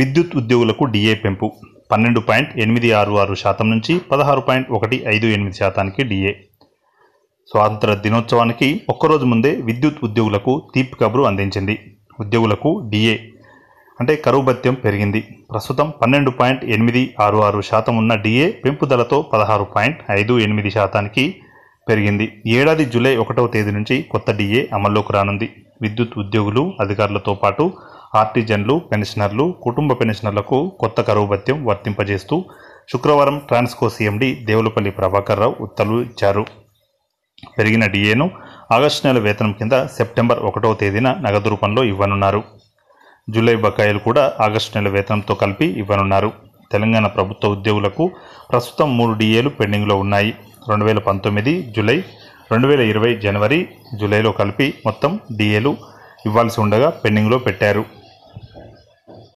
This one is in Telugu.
విద్యుత్ ఉద్యోగులకు డిఏ పెంపు పన్నెండు పాయింట్ ఎనిమిది ఆరు ఆరు శాతం నుంచి పదహారు పాయింట్ ఒకటి ఐదు ఎనిమిది శాతానికి డిఏ స్వాతంత్ర దినోత్సవానికి ఒక్కరోజు ముందే విద్యుత్ ఉద్యోగులకు తీపి కబురు అందించింది ఉద్యోగులకు డిఏ అంటే కరువు భత్యం పెరిగింది ప్రస్తుతం పన్నెండు పాయింట్ ఎనిమిది ఆరు ఆరు శాతం ఉన్న డిఏ పెంపుదలతో పదహారు పాయింట్ ఐదు ఎనిమిది శాతానికి పెరిగింది ఏడాది జూలై ఒకటవ తేదీ నుంచి కొత్త డిఏ అమల్లోకి రానుంది విద్యుత్ ఉద్యోగులు అధికారులతో పాటు ఆర్టిజన్లు పెన్షనర్లు కుటుంబ పెన్షనర్లకు కొత్త కరువు భత్యం వర్తింపజేస్తూ శుక్రవారం ట్రాన్స్కో సీఎండి దేవులపల్లి ప్రభాకర్ రావు ఉత్తర్వులు ఇచ్చారు పెరిగిన డిఏను ఆగస్టు నెల వేతనం కింద సెప్టెంబర్ ఒకటవ తేదీన నగదు రూపంలో ఇవ్వనున్నారు జూలై బకాయిలు కూడా ఆగస్టు నెల వేతనంతో కలిపి ఇవ్వనున్నారు తెలంగాణ ప్రభుత్వ ఉద్యోగులకు ప్రస్తుతం మూడు డిఏలు పెండింగ్లో ఉన్నాయి రెండు వేల పంతొమ్మిది జూలై రెండు వేల ఇరవై జనవరి జూలైలో కలిపి మొత్తం డిఏలు ఇవ్వాల్సి ఉండగా పెండింగ్లో పెట్టారు